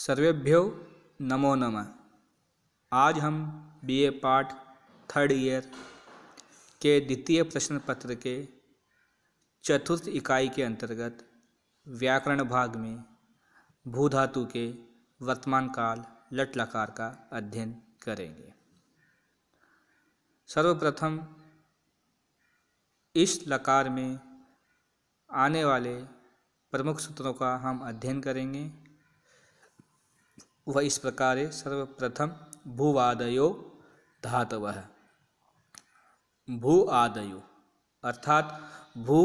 सर्वेभ्यो नमो नमः आज हम बीए पाठ थर्ड ईयर के द्वितीय प्रश्न पत्र के चतुर्थ इकाई के अंतर्गत व्याकरण भाग में भूधातु के वर्तमान काल लट लकार का अध्ययन करेंगे सर्वप्रथम इस लकार में आने वाले प्रमुख सूत्रों का हम अध्ययन करेंगे वह इस प्रकार सर्वप्रथम भूवादयो धातव है भू आदयो अर्थात भू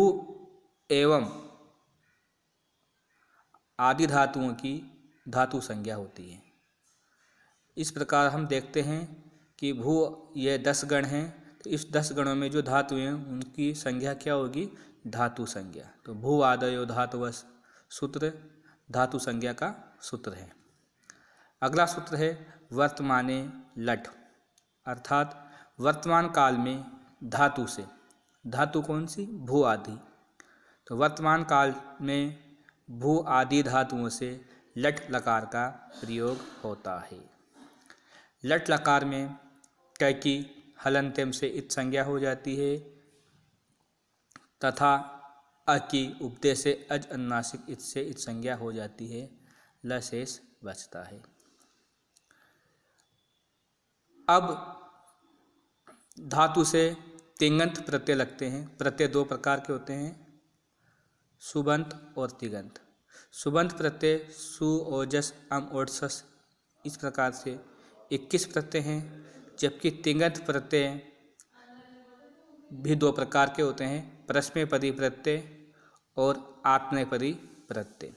एवं आदि धातुओं की धातु संज्ञा होती है इस प्रकार हम देखते हैं कि भू ये दस गण हैं तो इस दस गणों में जो धातु हैं उनकी संज्ञा क्या होगी धातु संज्ञा तो भू आदयो धातु सूत्र धातु संज्ञा का सूत्र है अगला सूत्र है वर्तमान लठ अर्थात वर्तमान काल में धातु से धातु कौन सी भू आदि तो वर्तमान काल में भू आदि धातुओं से लट लकार का प्रयोग होता है लट लकार में कैकी हलंतम से इत संज्ञा हो जाती है तथा अ की उपदेश से अज अनुनासिक इत से इत संज्ञा हो जाती है लशेष बचता है अब धातु से तिंगंत प्रत्यय लगते हैं प्रत्यय दो प्रकार के होते हैं सुबंत और तिगंत सुबंत प्रत्यय सु ओजस अम ओटस इस प्रकार से इक्कीस प्रत्यय हैं जबकि तिंगंत प्रत्यय भी दो प्रकार के होते हैं प्रश्नपदी प्रत्यय और आत्मयपदी प्रत्यय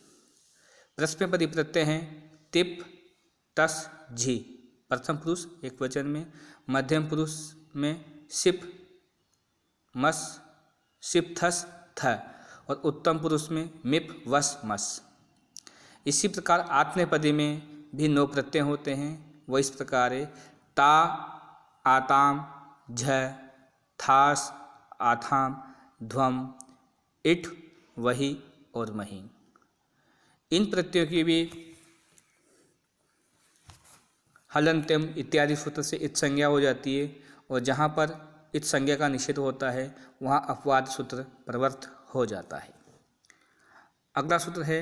प्रश्नपदी प्रत्यय हैं तिप तस झी प्रथम पुरुष एक वचन में मध्यम पुरुष में सिप मस सिप थस थ और उत्तम पुरुष में मिप वस मस इसी प्रकार आत्मपदी में भी नौ प्रत्यय होते हैं वह इस प्रकार है ता आताम झ थास आथाम ध्वम इठ वही और मही इन प्रत्ययों की भी हलंत्यम इत्यादि सूत्र से इत संज्ञा हो जाती है और जहाँ पर इत संज्ञा का निषेध होता है वहाँ अपवाद सूत्र प्रवर्त हो जाता है अगला सूत्र है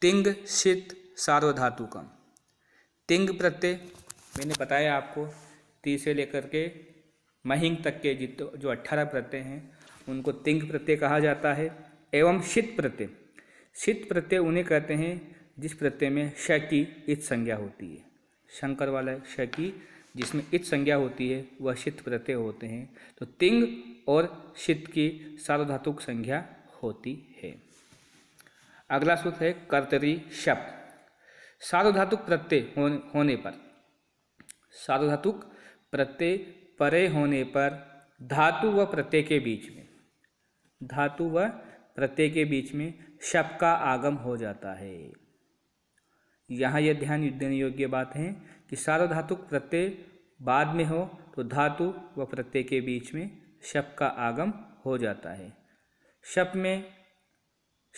तिंग शित सार्वधातु का तिंग प्रत्यय मैंने बताया आपको ती से लेकर के महिंग तक के जित जो अट्ठारह प्रत्यय हैं उनको तिंग प्रत्यय कहा जाता है एवं शित प्रत्यय शित प्रत्यय उन्हें कहते हैं जिस प्रत्यय में श की इत संज्ञा होती है शंकर वाला शकी की जिसमें इत संज्ञा होती है वह शित प्रत्यय होते हैं तो तिंग और शित की सार्वधातुक संज्ञा होती है अगला सूत्र है कर्तरी शप सार्वधातुक प्रत्यय होने पर सार्वधातुक प्रत्यय परे होने पर धातु व प्रत्यय के बीच में धातु व प्रत्यय के बीच में शप का आगम हो जाता है यहाँ यह ध्यान देने योग्य बात है कि सार्वधातुक प्रत्यय बाद में हो तो धातु व प्रत्यय के बीच में शप का आगम हो जाता है शप में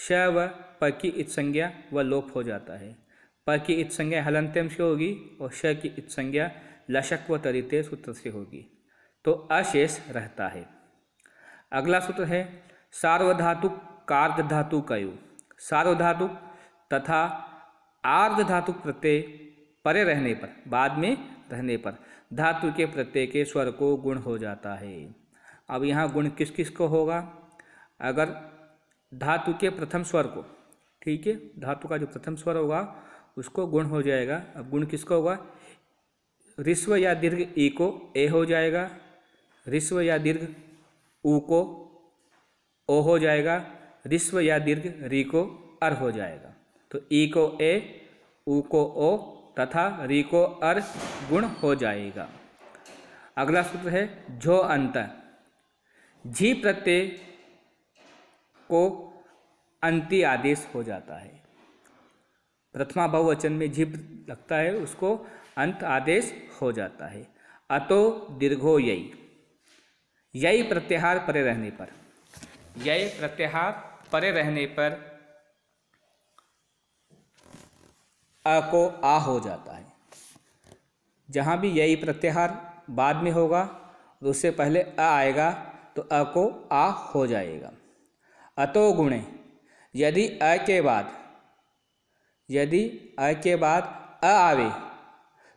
श व प की इत संज्ञा व लोप हो जाता है प की इत संज्ञा हलंत्यम से होगी और श की इत संज्ञा लशक व तरिते सूत्र से होगी तो अशेष रहता है अगला सूत्र है सार्वधातुक कार्ध धातु कयु सार्वधातुक तथा आर्ध धातु प्रत्यय परे रहने पर बाद में रहने पर धातु के प्रत्यय के स्वर को गुण हो जाता है अब यहाँ गुण किस किस को होगा अगर धातु के प्रथम स्वर को ठीक है धातु का जो प्रथम स्वर होगा उसको गुण हो जाएगा अब गुण किसको होगा रिस्व या दीर्घ ई को ए हो जाएगा रिस्व या दीर्घ ऊ को ओ हो जाएगा रिस्व या दीर्घ री को अर हो जाएगा तो ई को ए ऊ को ओ तथा री को अर गुण हो जाएगा अगला सूत्र है झो अंत झी प्रत्यय को अंति आदेश हो जाता है प्रथमा बहुवचन में झी लगता है उसको अंत आदेश हो जाता है अतो दीर्घो यई यई प्रत्याहार परे रहने पर यई प्रत्याहार परे रहने पर अ को आ हो जाता है जहाँ भी यही प्रत्याहार बाद में होगा और तो उससे पहले अ आएगा तो अ को आ हो जाएगा अतो गुणे यदि अ के बाद यदि अ के बाद अ आवे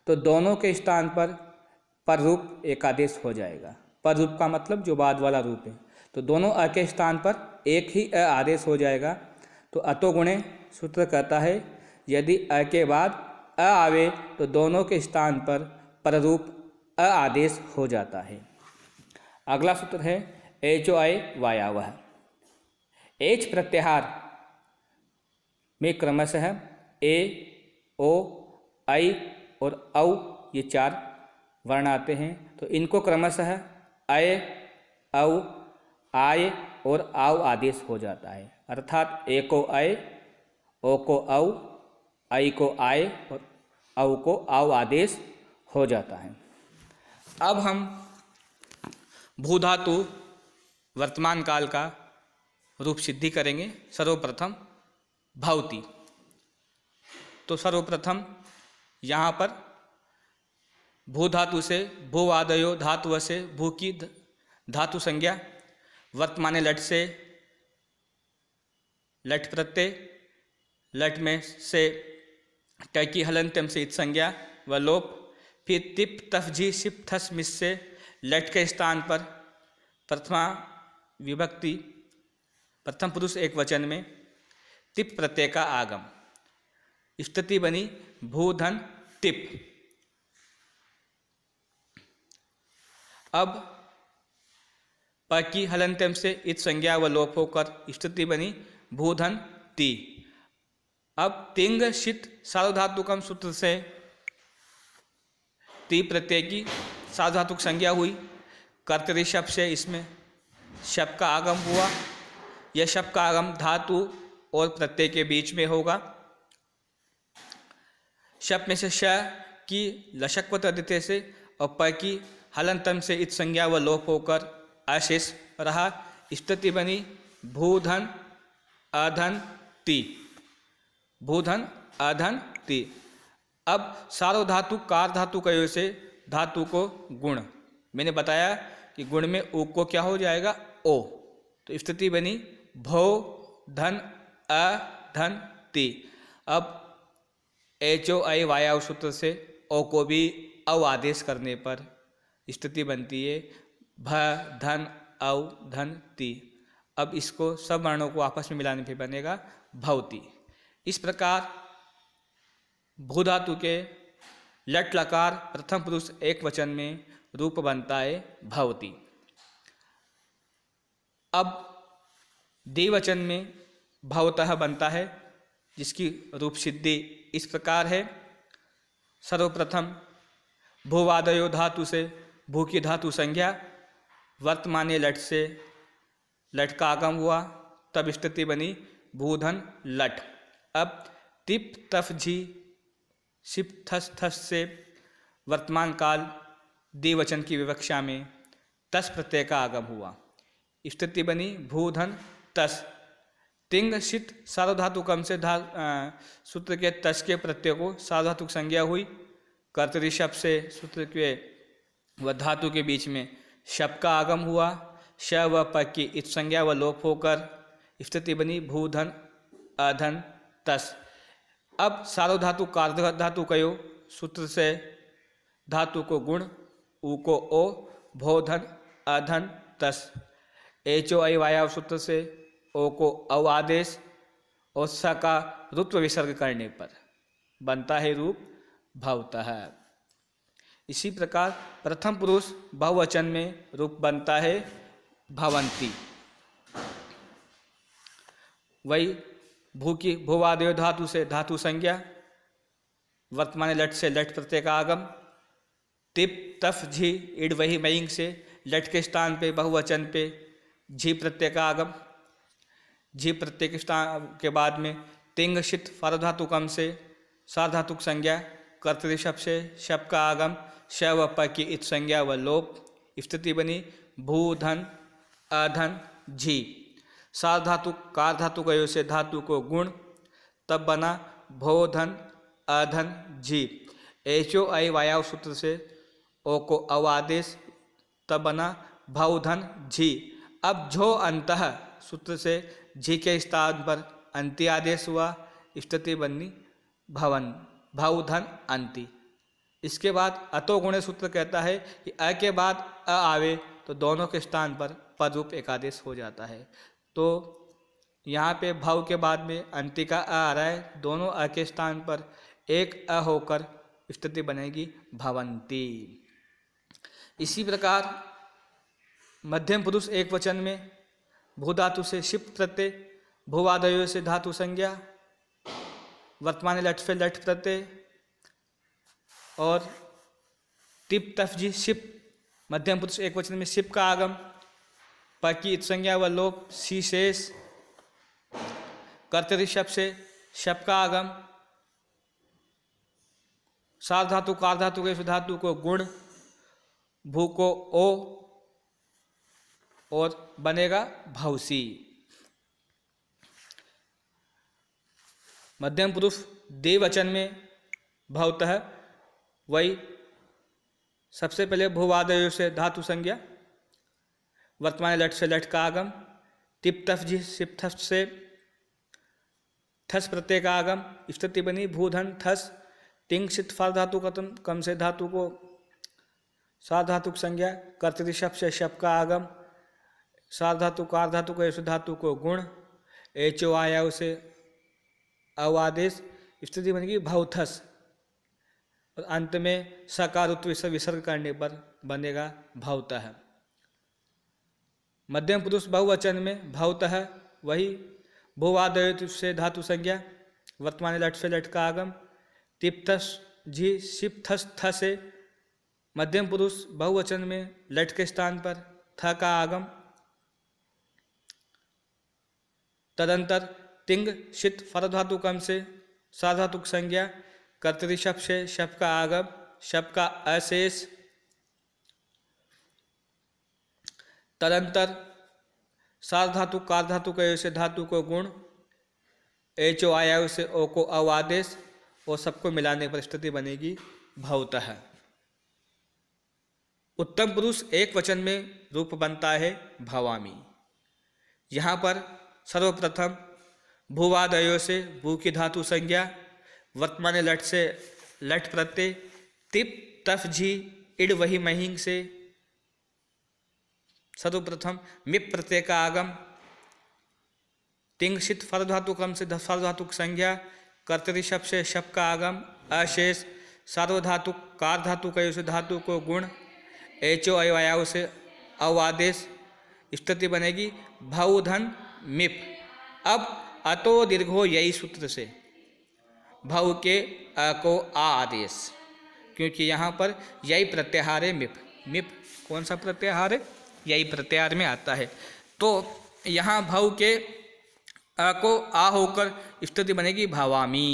तो दोनों के स्थान पर पर रूप एकादेश हो जाएगा पर रूप का मतलब जो बाद वाला रूप है तो दोनों अ के स्थान पर एक ही अ आदेश हो जाएगा तो अतो गुणे सूत्र कहता है यदि अ के बाद अ आवे तो दोनों के स्थान पर प्ररूप अ आदेश हो जाता है अगला सूत्र है एच ओ आई वह एच प्रत्याहार में क्रमशः ए ओ आई और औ ये चार वर्ण आते हैं तो इनको क्रमशः अय औ आय और आव आदेश हो जाता है अर्थात ए को अय ओ को औ आई को आय और अव को आव आदेश हो जाता है अब हम भूधातु वर्तमान काल का रूप सिद्धि करेंगे सर्वप्रथम भावती तो सर्वप्रथम यहाँ पर भू धातु से भू आदयो धातु से भू की धातु संज्ञा वर्तमान लट से लट प्रत्यय लट में से टर्की हलन इत संज्ञा व लोप फिर तिप तफजी शिप थस मिस से लट के स्थान पर प्रथमा विभक्ति प्रथम पुरुष एक वचन में तिप प्रत्यय का आगम स्थिति बनी भूधन तिप अब पकी हलन हलंतम से इत संज्ञा व लोप होकर स्थिति बनी भूधन ती अब तिंग शित साधुधातुकम सूत्र से ती प्रत्यय की साधुधातुक संज्ञा हुई कर्तरी शब्द से इसमें शब का आगम हुआ यह शब का आगम धातु और प्रत्यय के बीच में होगा शब में से श की लशकवत अद्वितीय से और प की हलनतम से इत संज्ञा व लोप होकर अशेष रहा स्थिति बनी भूधन अधन ती भूधन अधन ति अब सारो धातु कार धातु कहो से धातु को गुण मैंने बताया कि गुण में ओ को क्या हो जाएगा ओ तो स्थिति बनी भो धन अ धन ति अब एच ओ आई वाया सूत्र से ओ को भी अव आदेश करने पर स्थिति बनती है भ धन अव धन ति अब इसको सब वर्णों को आपस में मिलाने पर बनेगा भवती इस प्रकार भू धातु के लट लकार प्रथम पुरुष एक वचन में रूप बनता है भवती अब द्विवचन में भवतः बनता है जिसकी रूप सिद्धि इस प्रकार है सर्वप्रथम भूवादयो धातु से भू की धातु संज्ञा वर्तमान लट से लट का आगम हुआ तब स्थिति बनी भूधन लट अब तिप तफ झी शिप थस थस से वर्तमान काल द्विवचन की विवक्षा में तस प्रत्यय का आगम हुआ स्थिति बनी भूधन तस तिंग शित सार्वधातु कम से धा सूत्र के तस के प्रत्यय को साधुधातु संज्ञा हुई कर्तरी शब से सूत्र के व धातु के बीच में शब का आगम हुआ श व प की इत संज्ञा व लोप होकर स्थिति बनी भूधन अधन तस अब सारो धातु कार धातु कहो सूत्र से धातु को गुण ऊ को ओ भोधन अधन तस एच ओ ऐ वाया सूत्र से ओ को औ आदेश औसा का रुत्व विसर्ग करने पर बनता है रूप भवत है इसी प्रकार प्रथम पुरुष बहुवचन में रूप बनता है भवंती वही भू की भूवादेव धातु से धातु संज्ञा वर्तमान लट से लट प्रत्यय का आगम तिप तफ झी इड वही मयिंग से लट के स्थान पे बहुवचन पे झी प्रत्यय का आगम झी प्रत्यय के स्थान के बाद में तिंग शित फरधातुकम से साधातुक संज्ञा शप से शप का आगम श व प की इत संज्ञा व लोप स्थिति बनी भू धन अधन झी सार धातु कार धातु गयो से धातु को गुण तब बना भोधन अधन जी एचो आई वायाव सूत्र से ओ को अवादेश तब बना भवधन झी अब झो अंत सूत्र से झी के स्थान पर अंति आदेश हुआ स्थिति बननी भवन भवधन अंति इसके बाद अतो गुण सूत्र कहता है कि अ के बाद अ आवे तो दोनों के स्थान पर पदरूप एकादेश हो जाता है तो यहाँ पे भाव के बाद में अंतिका अ आ रहा है दोनों अ के स्थान पर एक अ होकर स्थिति बनेगी भवंती इसी प्रकार मध्यम पुरुष एक वचन में भू धातु से शिप प्रत्यय भूवादय से धातु संज्ञा वर्तमान लठ से लठ प्रत्यय और तिप तफ जी शिप मध्यम पुरुष एक वचन में शिप का आगम पकी संज्ञा व लोक सी शेष कर्तरी शब्द से शब का आगम सार धातु कार धातु के धातु को गुण भू को ओ और बनेगा भावसी मध्यम पुरुष देवचन में भवतः वही सबसे पहले भूवादय से धातु संज्ञा वर्तमान लट से लट का आगम तिप तफ जी सिप से थस प्रत्यय का आगम स्थिति बनी भूधन थस तिंग सित फल धातु कतम कम से धातु को साधातुक संज्ञा कर्तृ से शप का आगम साधातु कार धातु को ऐसे धातु को गुण एच ओ आया उसे अवादेश स्थिति बनेगी भवथस और अंत में सकार उत्तर विसर्ग करने पर बनेगा भवतः मध्यम पुरुष बहुवचन में भावतः वही भूवाद से धातु संज्ञा वर्तमान लट से लट का आगम तिप्थस जी सिप्थस थ से मध्यम पुरुष बहुवचन में लट के स्थान पर थ का आगम तदंतर तिंग शित फरधातु कम से साधातुक संज्ञा कर्तृशप से शप का आगम शप का अशेष तदंतर सार धातु कार धातु के से धातु को गुण एच ओ आया उसे ओ को अवादेश और सबको मिलाने पर स्थिति बनेगी भवतः उत्तम पुरुष एक वचन में रूप बनता है भवामी यहाँ पर सर्वप्रथम भूवादयो से भू की धातु संज्ञा वर्तमान लट से लट प्रत्यय तिप तफ झी इड वही महिंग से सर्वप्रथम मिप प्रत्यय का आगम तिंगशित धातु क्रम से धातु संज्ञा कर्तरी शब से शब का आगम अशेष सार्वधातु कार धातु कयुष धातु को गुण एचो अयवायाओ से अवादेश स्थिति बनेगी भवधन मिप अब अतो दीर्घो यही सूत्र से भव के अ को आ आदेश क्योंकि यहाँ पर यही प्रत्याहार है मिप मिप कौन सा प्रत्याहार है यही प्रत्यार में आता है तो यहाँ भव के आ को आ होकर स्थिति बनेगी भवामी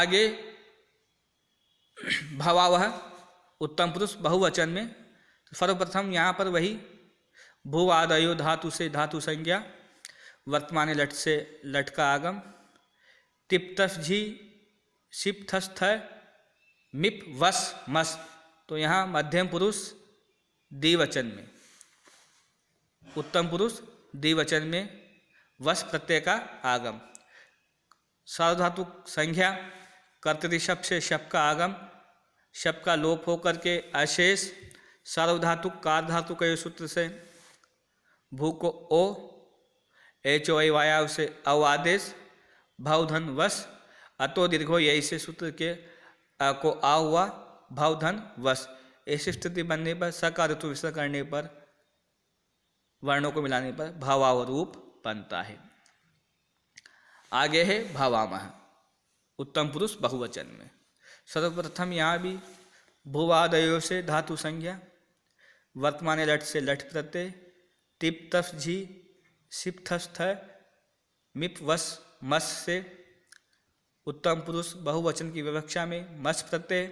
आगे भवावह उत्तम पुरुष बहुवचन में सर्वप्रथम यहाँ पर वही भूवादयो धातु से धातु संज्ञा वर्तमान लट से लटका का आगम तिप्तस झी सिप्थस्थ मिप वस मस तो यहाँ मध्यम पुरुष द्विवचन में उत्तम पुरुष द्विवचन में वश प्रत्यय का आगम सार्वधातु संख्या कर्तृ से शप का आगम शप का लोप होकर के अशेष सार्वधातु कार धातु के सूत्र से भू को ओ एच ओ वायाव से अवादेश भावधन वश अतो दीर्घो यही से सूत्र के आ, को आ हुआ भावधन वश ऐसी स्थिति बनने पर सका ऋतु विसर्ग करने पर वर्णों को मिलाने पर भावावरूप बनता है आगे है भावामह उत्तम पुरुष बहुवचन में सर्वप्रथम यहाँ भी भुवादयो से धातु संज्ञा वर्तमान लट से लठ प्रत्यय तिप झी सिपथस्थ मिप वस मस से उत्तम पुरुष बहुवचन की विवक्षा में मस प्रत्यय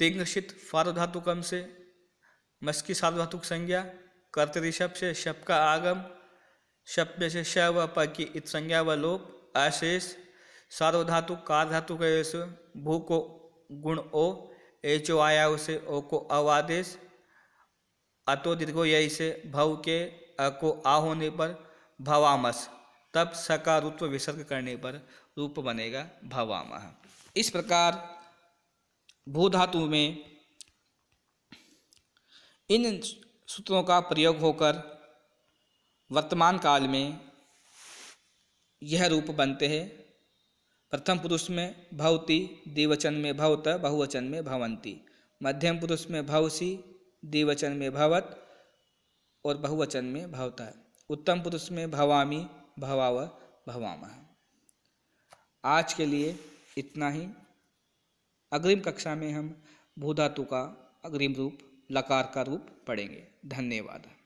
तिंगशित धातु कम से मस्की धातु संज्ञा कर्त शब से शप का आगम में से शव प की इत संज्ञा व लोप अशेष सार्वधातु कारधातु का एस भू को गुण ओ एचो आया उसे ओ को अवादेश अतो दीर्घो यही से भव के अ को आ होने पर भवामस तब सकारुत्व विसर्ग करने पर रूप बनेगा भवामह इस प्रकार भू धातु में इन सूत्रों का प्रयोग होकर वर्तमान काल में यह रूप बनते हैं प्रथम पुरुष में भवती द्विवचन में भवत बहुवचन में भवंती मध्यम पुरुष में भवसी द्विवचन में भवत और बहुवचन में भवता उत्तम पुरुष में भवामी भवाव भवामह आज के लिए इतना ही अग्रिम कक्षा में हम भूधातु का अग्रिम रूप लकार का रूप पढ़ेंगे धन्यवाद